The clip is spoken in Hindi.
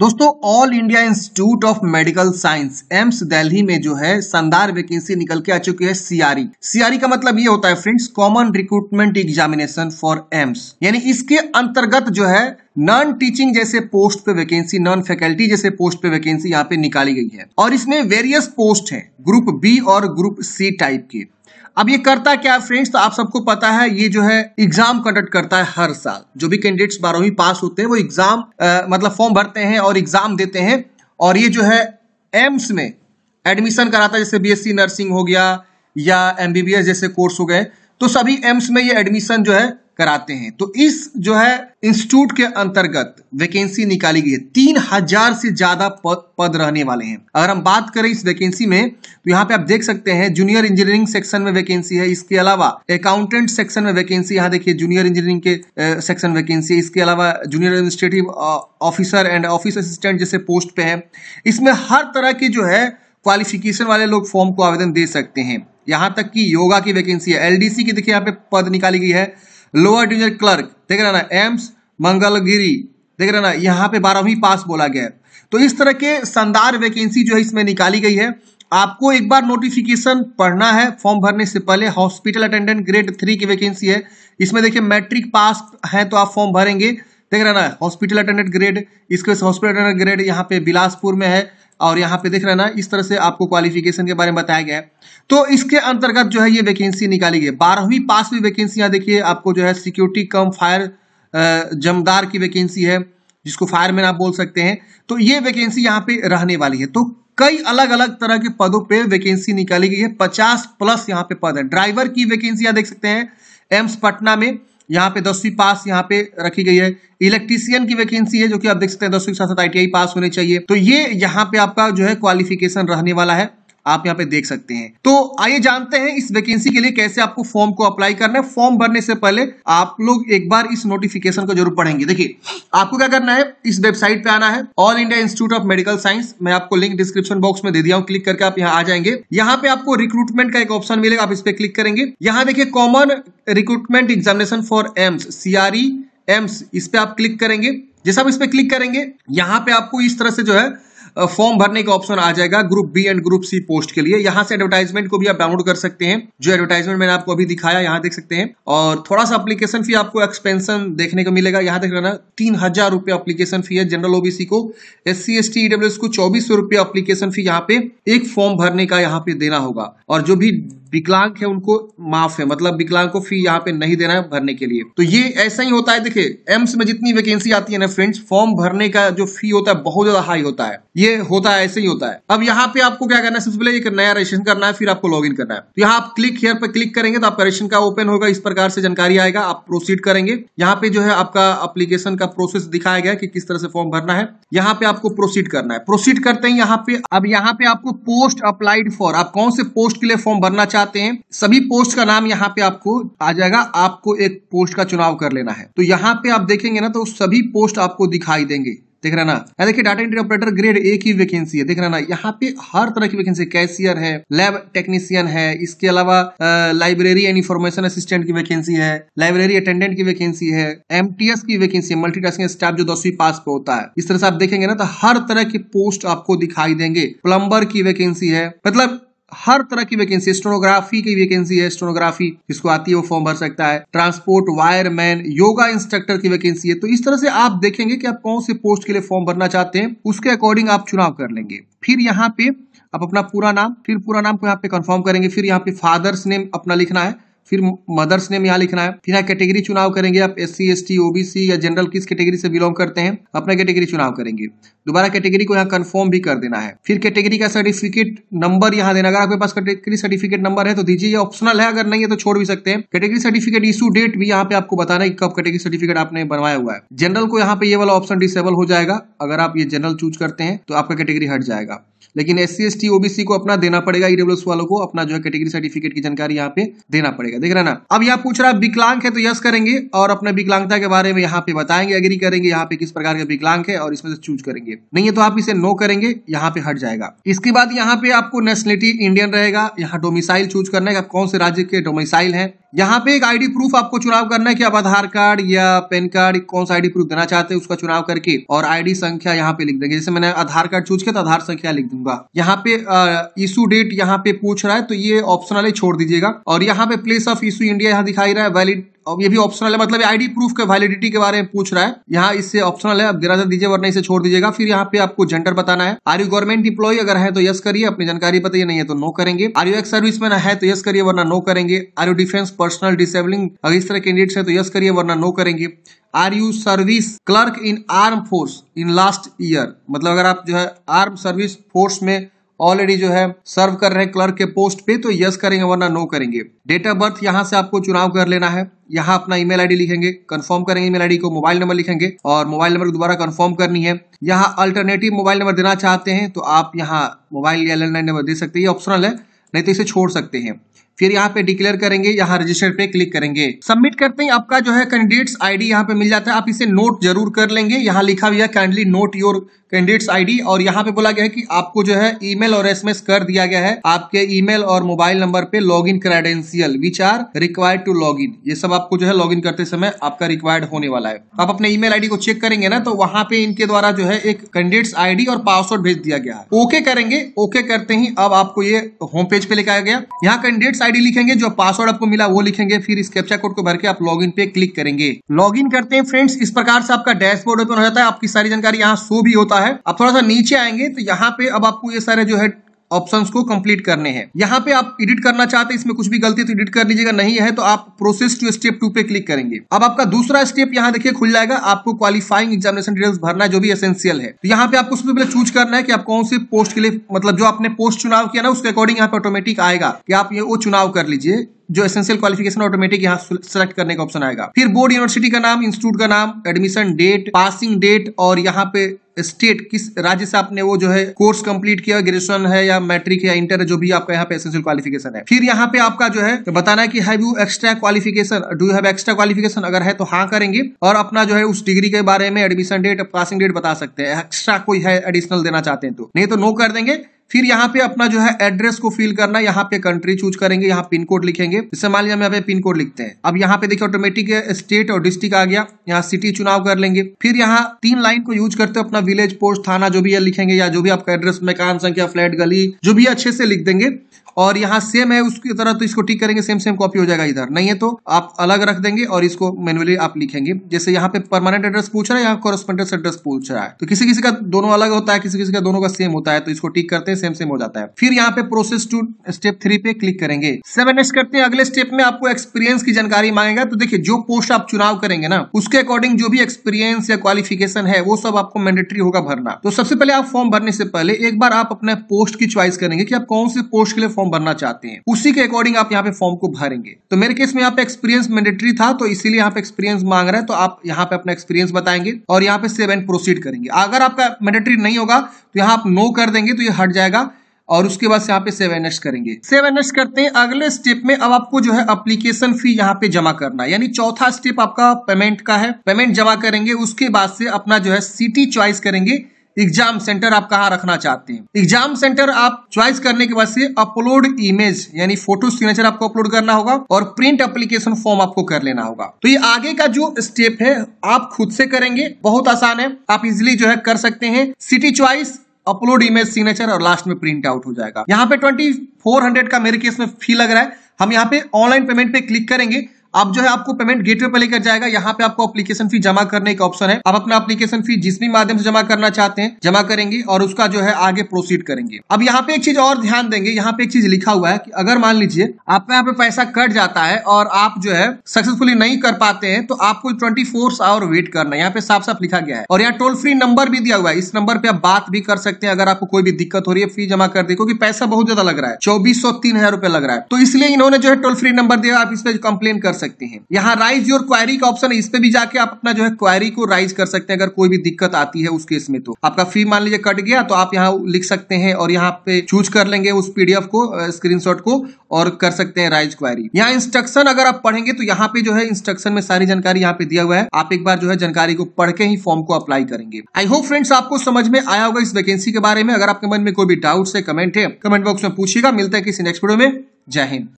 दोस्तों all India institute of medical science AIIMS Delhi में जो है शानदार वैकेंसी निकल के आ चुकी है सीआरई सीआरई e. e का मतलब ये होता है friends common recruitment examination for AIIMS यानी इसके अंतर्गत जो है नॉन टीचिंग जैसे पोस्ट पे वैकेंसी नॉन फैकल्टी जैसे पोस्ट पे वैकेंसी यहाँ पे निकाली गई है और इसमें वेरियस पोस्ट है ग्रुप बी और ग्रुप सी टाइप के अब ये करता क्या है फ्रेंड्स तो आप सबको पता है ये जो है एग्जाम कंडक्ट करता है हर साल जो भी कैंडिडेट्स बारहवीं पास होते हैं वो एग्जाम मतलब फॉर्म भरते हैं और एग्जाम देते हैं और ये जो है एम्स में एडमिशन कराता है जैसे बीएससी नर्सिंग हो गया या एमबीबीएस जैसे कोर्स हो गए तो सभी एम्स में ये एडमिशन जो है कराते हैं तो इस जो है इंस्टीट्यूट के अंतर्गत वैकेंसी निकाली गई है तीन हजार से ज्यादा पद, पद रहने वाले हैं अगर हम बात करें इस वैकेंसी में तो यहाँ पे आप देख सकते हैं जूनियर इंजीनियरिंग सेक्शन में वैकेंसी है इसके अलावा अकाउंटेंट सेक्शन में वैकेंसी यहाँ देखिए जूनियर इंजीनियरिंग के सेक्शन वैकेंसी इसके अलावा junior administrative officer and office assistant जैसे पोस्ट पे है इसमें हर तरह की जो है क्वालिफिकेशन वाले लोग फॉर्म को आवेदन दे सकते हैं यहाँ तक कि योगा की वैकेंसी है एलडीसी की देखिए यहाँ पे पद निकाली गई है लोअर डिविजन क्लर्क देख रहे ना एम्स मंगलगिरी देख रहे ना यहाँ पे बारहवीं पास बोला गया है तो इस तरह के शानदार वैकेंसी जो है इसमें निकाली गई है आपको एक बार नोटिफिकेशन पढ़ना है फॉर्म भरने से पहले हॉस्पिटल अटेंडेंट ग्रेड थ्री की वैकेंसी है इसमें देखिए मैट्रिक पास है तो आप फॉर्म भरेंगे देख रहे ना हॉस्पिटल अटेंडेंट ग्रेड इसके हॉस्पिटल अटेंडेंट ग्रेड यहाँ पे बिलासपुर में है और यहाँ पे देख रहे हैं ना इस तरह से आपको क्वालिफिकेशन के बारे में बताया गया है तो इसके अंतर्गत जो है ये वैकेंसी निकाली गई बारहवीं पास भी वैकेंसियाँ देखिए आपको जो है सिक्योरिटी कम फायर जमदार की वैकेंसी है जिसको फायरमैन आप बोल सकते हैं तो ये वैकेंसी यहाँ पे रहने वाली है तो कई अलग अलग तरह के पदों पे वैकेंसी निकाली गई है पचास प्लस यहाँ पे पद है ड्राइवर की वैकेंसी देख सकते हैं एम्स पटना में यहाँ पे दसवीं पास यहाँ पे रखी गई है इलेक्ट्रीशियन की वैकेंसी है जो कि आप देख सकते हैं दसवीं के साथ साथ आईटीआई पास होने चाहिए तो ये यहाँ पे आपका जो है क्वालिफिकेशन रहने वाला है आप यहाँ पे देख सकते हैं तो आइए जानते हैं इस वैकेंसी के लिए कैसे आपको फॉर्म को अप्लाई करना है फॉर्म भरने से पहले आप लोग एक बार इस नोटिफिकेशन को जरूर पढ़ेंगे देखिए आपको क्या करना है इस वेबसाइट पे आना है all India institute of medical science मैं आपको लिंक डिस्क्रिप्शन बॉक्स में दे दिया हूँ क्लिक करके आप यहाँ आ जाएंगे यहाँ पे आपको रिक्रूटमेंट का एक ऑप्शन मिलेगा आप इस पर क्लिक करेंगे यहाँ देखिए common recruitment examination for AIIMS CRE AIIMS इस पे आप क्लिक करेंगे जैसा आप इस पे क्लिक करेंगे यहाँ पे आपको इस तरह से जो है फॉर्म भरने का ऑप्शन आ जाएगा group B and group C post के लिए यहाँ से एडवर्टाइजमेंट को भी आप डाउनलोड कर सकते हैं जो एडवर्टाइजमेंट मैंने आपको अभी दिखाया यहाँ देख सकते हैं और थोड़ा सा अप्लीकेशन फी आपको एक्सपेंशन देखने को मिलेगा यहाँ देख लेना तीन हजार रुपये अप्लीकेशन फी है जनरल ओबीसी को S C S T EW को चौबीस सौ रुपये अप्लीकेशन फी यहाँ पे एक फॉर्म भरने का यहाँ पे देना होगा और जो भी विकलांग है उनको माफ है मतलब विकलांग को फी यहाँ पे नहीं देना है भरने के लिए तो ये ऐसा ही होता है देखिए एम्स में जितनी वैकेंसी आती है ना फ्रेंड्स फॉर्म भरने का जो फी होता है बहुत ज्यादा हाई होता है ये होता है ऐसे ही होता है अब यहाँ पे आपको क्या करना है सबसे पहले एक नया रजिस्ट्रेशन करना है फिर आपको लॉग करना है तो यहाँ आप क्लिक हेयर पर क्लिक करेंगे तो आपका रेशन का ओपन होगा इस प्रकार से जानकारी आएगा आप प्रोसीड करेंगे यहाँ पे जो है आपका अप्लीकेशन का प्रोसेस दिखाया गया कि किस तरह से फॉर्म भरना है यहाँ पे आपको प्रोसीड करना है प्रोसीड करते हैं यहाँ पे अब यहाँ पे आपको पोस्ट अप्लाइड फॉर आप कौन से पोस्ट के लिए फॉर्म भरना चाहिए चाहते हैं सभी पोस्ट का नाम यहाँ पे आपको आ जाएगा आपको एक पोस्ट का चुनाव कर लेना है तो यहाँ पे आप देखेंगे ना तो सभी पोस्ट आपको दिखाई देंगे देख रहे ना यहाँ देखिए data entry operator grade A की वैकेंसी है देख रहे ना यहाँ पे हर तरह की वैकेंसी कैशियर है लैब टेक्नीशियन है इसके अलावा लाइब्रेरी एंड इन्फॉर्मेशन असिस्टेंट की वैकेंसी है लाइब्रेरी अटेंडेंट की वैकेंसी है एमटीएस की वैकेंसी है मल्टीटास्किंग स्टाफ जो दसवीं पास पे होता है इस तरह से आप देखेंगे ना तो हर तरह की पोस्ट आपको दिखाई देंगे प्लम्बर की वैकेंसी है मतलब हर तरह की वैकेंसी स्टोनोग्राफी की वैकेंसी है स्टोनोग्राफी जिसको आती है वो फॉर्म भर सकता है ट्रांसपोर्ट वायरमैन योगा इंस्ट्रक्टर की वैकेंसी है तो इस तरह से आप देखेंगे कि आप कौन से पोस्ट के लिए फॉर्म भरना चाहते हैं उसके अकॉर्डिंग आप चुनाव कर लेंगे फिर यहाँ पे आप अपना पूरा नाम फिर पूरा नाम को यहाँ पे कंफर्म करेंगे फिर यहाँ पे फादर्स नेम अपना लिखना है फिर मदर्स नेम यहाँ लिखना है फिर यहाँ कैटेगरी चुनाव करेंगे आप S C S T OBC या जनरल किस कैटेगरी से बिलोंग करते हैं अपना कैटेगरी चुनाव करेंगे दोबारा कैटेगरी को यहाँ कन्फर्म भी कर देना है फिर कैटेगरी का सर्टिफिकेट नंबर यहाँ देना अगर आपके पास कैटेगरी सर्टिफिकेट नंबर है तो दीजिए ऑप्शनल है अगर नहीं है तो छोड़ भी सकते हैं कैटेगरी सर्टिफिकेट इशू डेट भी यहाँ पे आपको बताना है कि कब कैटेगरी सर्टिफिकेट आपने बनवाया हुआ है जनरल को यहाँ पे ये वाला ऑप्शन डिसेबल हो जाएगा अगर आप ये जनरल चूज करते हैं तो आपका कैटेगरी हट जाएगा लेकिन S C S T OBC को अपना देना पड़ेगा ईडब्ल्यूएस e वालों को अपना जो है कैटेगरी सर्टिफिकेट की जानकारी यहाँ पे देना पड़ेगा देख रहे ना अब यहाँ पूछ रहा विकलांग है तो यस करेंगे और अपने विकलांगता के बारे में यहाँ पे बताएंगे एग्री करेंगे यहाँ पे किस प्रकार का विकलांग है और इसमें से चूज करेंगे नहीं है तो आप इसे नो करेंगे यहाँ पे हट जाएगा इसके बाद यहाँ पे आपको नेशनलिटी इंडियन रहेगा यहाँ डोमिसाइल चूज करना है आप कौन से राज्य के डोमिसाइल है यहाँ पे एक आईडी प्रूफ आपको चुनाव करना है कि आप आधार कार्ड या पैन कार्ड कौन सा आईडी प्रूफ देना चाहते हैं उसका चुनाव करके और आईडी संख्या यहाँ पे लिख देंगे जैसे मैंने आधार कार्ड चूज किया तो आधार संख्या लिख दूंगा यहाँ पे इशू डेट यहाँ पे पूछ रहा है तो ये ऑप्शनल छोड़ दीजिएगा और यहाँ पे प्लेस ऑफ इशू इंडिया यहाँ दिखाई रहा है वैलिड और ये भी ऑप्शनल है मतलब आईडी प्रूफ के वैलिडिटी के बारे में पूछ रहा है यहाँ इससे ऑप्शनल है आप दीजिए वरना इसे छोड़ दीजिएगा फिर यहाँ पे आपको जेंडर बताना है आर यू गवर्नमेंट इंप्लॉय अगर है तो यस करिए अपनी जानकारी बताइए नहीं है तो नो करेंगे आर यू एक्स सर्विस में है तो यस करिए वरना नो करेंगे are you defence personnel disabling अगर इस तरह कैंडिडेट्स है तो यस करिए वरना नो करेंगे are you service clerk in arm force in last year मतलब अगर आप जो है आर्म सर्विस फोर्स में ऑलरेडी जो है सर्व कर रहे हैं क्लर्क के पोस्ट पे तो यस करेंगे वरना नो करेंगे डेट ऑफ बर्थ यहाँ से आपको चुनाव कर लेना है यहाँ अपना ईमेल आईडी लिखेंगे कंफर्म करेंगे ईमेल आईडी को मोबाइल नंबर लिखेंगे और मोबाइल नंबर दोबारा कंफर्म करनी है यहाँ अल्टरनेटिव मोबाइल नंबर देना चाहते हैं तो आप यहाँ मोबाइल या लैंडलाइन नंबर दे सकते हैं ऑप्शनल है नहीं तो इसे छोड़ सकते हैं फिर यहाँ पे डिक्लेयर करेंगे यहाँ रजिस्टर पे क्लिक करेंगे सबमिट करते ही आपका जो है कैंडिडेट्स आईडी यहाँ पे मिल जाता है आप इसे नोट जरूर कर लेंगे यहाँ लिखा हुआ है kindly note your candidates ID और यहाँ पे बोला गया है कि आपको जो है ईमेल और एसएमएस कर दिया गया है आपके ईमेल और मोबाइल नंबर पे log in credential which are required to log in ये सब आपको जो है लॉग इन करते समय आपका रिक्वायर्ड होने वाला है आप अपने ईमेल आईडी को चेक करेंगे ना तो वहां पे इनके द्वारा जो है एक कैंडिडेट्स आईडी और पासवर्ड भेज दिया गया है ओके करेंगे ओके करते ही अब आपको ये होम पेज पे लिखाया गया यहाँ कैंडिडेट्स आईडी लिखेंगे जो पासवर्ड आपको मिला वो लिखेंगे फिर इस कैप्चा कोड को भर के आप लॉग पे क्लिक करेंगे लॉग करते हैं फ्रेंड्स इस प्रकार से आपका डैशबोर्ड ओपन हो जाता है आपकी सारी जानकारी यहाँ शो भी होता है हुआ है अब थोड़ा सा नीचे आएंगे तो यहाँ पे अब आपको ये सारे जो है ऑप्शंस को कंप्लीट करने हैं यहाँ पे आप एडिट करना चाहते हैं इसमें कुछ भी गलती तो एडिट कर लीजिएगा नहीं है तो आप प्रोसेस टू स्टेप टू पे क्लिक करेंगे अब आपका दूसरा स्टेप यहाँ देखिए खुल जाएगा आपको क्वालिफाइंग एग्जामिनेशन डिटेल्स भरना है जो भी एसेंशियल है तो यहाँ पे आपको सबसे पहले चूज करना है कि आप कौन से पोस्ट के लिए मतलब जो आपने पोस्ट चुनाव किया ना उसके अकॉर्डिंग यहाँ पे ऑटोमेटिक आएगा कि आप ये वो चुनाव कर लीजिए जो एसेंशियल क्वालिफिकेशन ऑटोमेटिक यहाँ सेलेक्ट करने का ऑप्शन आएगा फिर बोर्ड यूनिवर्सिटी का नाम इंस्टीट्यूट का नाम एडमिशन डेट पासिंग डेट और यहाँ पे स्टेट किस राज्य से आपने वो जो है कोर्स कंप्लीट किया ग्रेजुएशन है या मैट्रिक या इंटर है जो भी आपका यहाँ पे एसेंशियल क्वालिफिकेशन है फिर यहाँ पे आपका जो है तो बताना है कि have you extra qualification do have extra qualification अगर है तो हाँ करेंगे और अपना जो है उस डिग्री के बारे में एडमिशन डेट पासिंग डेट बता सकते हैं एक्स्ट्रा कोई है एडिशनल देना चाहते हैं तो नहीं तो नो कर देंगे फिर यहाँ पे अपना जो है एड्रेस को फिल करना यहाँ पे कंट्री चूज करेंगे यहाँ पिन कोड लिखेंगे जैसे मान लिया हम यहाँ पे पिन कोड लिखते हैं अब यहाँ पे देखिए ऑटोमेटिक स्टेट और डिस्ट्रिक्ट आ गया यहाँ सिटी चुनाव कर लेंगे फिर यहाँ तीन लाइन को यूज करते हो अपना विलेज पोस्ट थाना जो भी है लिखेंगे या जो भी आपका एड्रेस मकान संख्या फ्लैट गली जो भी अच्छे से लिख देंगे और यहाँ सेम है उसकी तरह तो इसको टिक करेंगे सेम सेम कॉपी हो जाएगा इधर नहीं है तो आप अलग रख देंगे और इसको मैनुअली आप लिखेंगे जैसे यहाँ पे परमानेंट एड्रेस पूछ रहा है यहाँ कॉरेस्पॉन्डेंस एड्रेस पूछ रहा है तो किसी किसी का दोनों अलग होता है किसी किसी का दोनों का सेम होता है तो इसको टिक करते हैं सेम सेम हो जाता है फिर यहाँ पे प्रोसेस टू स्टेप थ्री पे क्लिक करेंगे सेवन एस करते हैं अगले स्टेप में आपको एक्सपीरियंस की जानकारी मांगेगा तो देखिये जो पोस्ट आप चुनाव करेंगे ना उसके अकॉर्डिंग जो भी एक्सपीरियंस या क्वालिफिकेशन है वो सब आपको मैंडेटरी होगा भरना तो सबसे पहले आप फॉर्म भरने से पहले एक बार आप अपने पोस्ट की च्वाइस करेंगे कि आप कौन से पोस्ट के लिए फॉर्म भरना चाहते हैं उसी के अकॉर्डिंग आप यहाँ पे फॉर्म को भरेंगे तो मेरे केस में यहाँ पे एक्सपीरियंस मैंडेटरी था तो इसीलिए यहाँ पे एक्सपीरियंस मांग रहे हैं तो आप यहाँ पे अपना एक्सपीरियंस बताएंगे और यहाँ पे सेव एंड प्रोसीड करेंगे अगर आपका मैंडेटरी नहीं होगा तो यहाँ आप नो कर देंगे तो ये हट जाएगा और उसके बाद यहाँ पे सेवन एक्स करेंगे सेवन एक्स करते हैं अगले स्टेप में अब आपको जो है अप्लीकेशन फी यहाँ पे जमा करना है यानी चौथा स्टेप आपका पेमेंट का है पेमेंट जमा करेंगे उसके बाद से अपना जो है सिटी चॉइस करेंगे एग्जाम सेंटर आप कहाँ रखना चाहते हैं एग्जाम सेंटर आप चॉइस करने के बाद से अपलोड इमेज यानी फोटो सिग्नेचर आपको अपलोड करना होगा और प्रिंट एप्लीकेशन फॉर्म आपको कर लेना होगा तो ये आगे का जो स्टेप है आप खुद से करेंगे बहुत आसान है आप इजिली जो है कर सकते हैं city choice upload image signature और लास्ट में प्रिंट आउट हो जाएगा यहाँ पे ट्वेंटी फोर हंड्रेड का मेरे केस में फी लग रहा है हम यहाँ पे ऑनलाइन पेमेंट पे क्लिक करेंगे अब जो है आपको पेमेंट गेटवे पे लेकर जाएगा यहाँ पे आपको एप्लीकेशन फी जमा करने का ऑप्शन है आप अपना एप्लीकेशन फी जिस भी माध्यम से जमा करना चाहते हैं जमा करेंगे और उसका जो है आगे प्रोसीड करेंगे अब यहाँ पे एक चीज और ध्यान देंगे यहाँ पे एक चीज लिखा हुआ है कि अगर मान लीजिए आपका यहाँ पे पैसा कट जाता है और आप जो है सक्सेसफुली नहीं कर पाते हैं तो आपको ट्वेंटी फोर आवर वेट करना है यहाँ पे साफ साफ लिखा गया है और यहाँ टोल फ्री नंबर भी दिया हुआ है इस नंबर पे आप बात भी कर सकते हैं अगर आपको कोई भी दिक्कत हो रही है फी जमा कर दे क्योंकि पैसा बहुत ज्यादा लग रहा है चौबीस सौ तीन हजार लग रहा है तो इसलिए इन्होंने जो है टोल फ्री नंबर दिया आप इस पर कंप्लेन कर सकते हैं यहाँ राइज योर क्वारी का ऑप्शन है इस पे भी जाके आप अपना जो है क्वारी को राइज कर सकते हैं अगर कोई भी दिक्कत आती है उस केस में तो आपका फी मान लीजिए कट गया तो आप यहाँ लिख सकते हैं और यहाँ पे चूज कर लेंगे उस पीडीएफ को स्क्रीन को और कर सकते हैं राइज क्वारी यहाँ इंस्ट्रक्शन अगर आप पढ़ेंगे तो यहाँ पे जो है इंस्ट्रक्शन में सारी जानकारी यहाँ पे दिया हुआ है आप एक बार जो है जानकारी को पढ़ के ही फॉर्म को अप्लाई करेंगे आई होप फ्रेंड्स आपको समझ में आया होगा इस वैकेंसी के बारे में अगर आपके मन में कोई भी डाउट है कमेंट है कमेंट बॉक्स में पूछिएगा मिलता है किसी नेक्स्ट वीडियो में जय हिंद